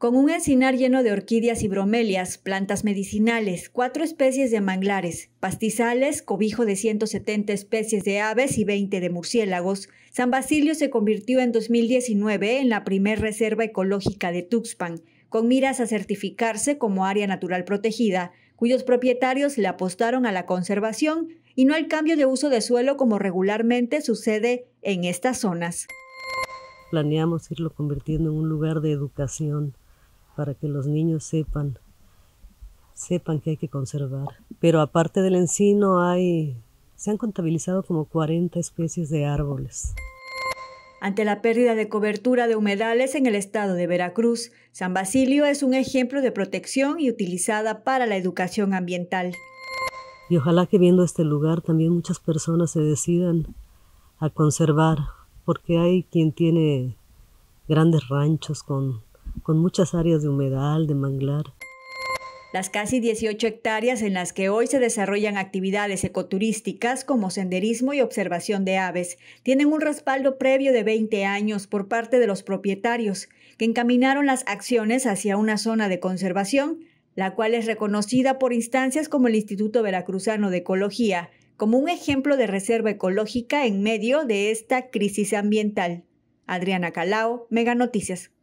con un encinar lleno de orquídeas y bromelias, plantas medicinales, cuatro especies de manglares, pastizales, cobijo de 170 especies de aves y 20 de murciélagos, San Basilio se convirtió en 2019 en la primer reserva ecológica de Tuxpan, con miras a certificarse como área natural protegida, cuyos propietarios le apostaron a la conservación y no al cambio de uso de suelo como regularmente sucede en estas zonas. Planeamos irlo convirtiendo en un lugar de educación para que los niños sepan, sepan que hay que conservar. Pero aparte del encino hay, se han contabilizado como 40 especies de árboles. Ante la pérdida de cobertura de humedales en el estado de Veracruz, San Basilio es un ejemplo de protección y utilizada para la educación ambiental. Y ojalá que viendo este lugar también muchas personas se decidan a conservar, porque hay quien tiene grandes ranchos con con muchas áreas de humedal, de manglar. Las casi 18 hectáreas en las que hoy se desarrollan actividades ecoturísticas como senderismo y observación de aves tienen un respaldo previo de 20 años por parte de los propietarios, que encaminaron las acciones hacia una zona de conservación, la cual es reconocida por instancias como el Instituto Veracruzano de Ecología, como un ejemplo de reserva ecológica en medio de esta crisis ambiental. Adriana Calao, Mega Noticias.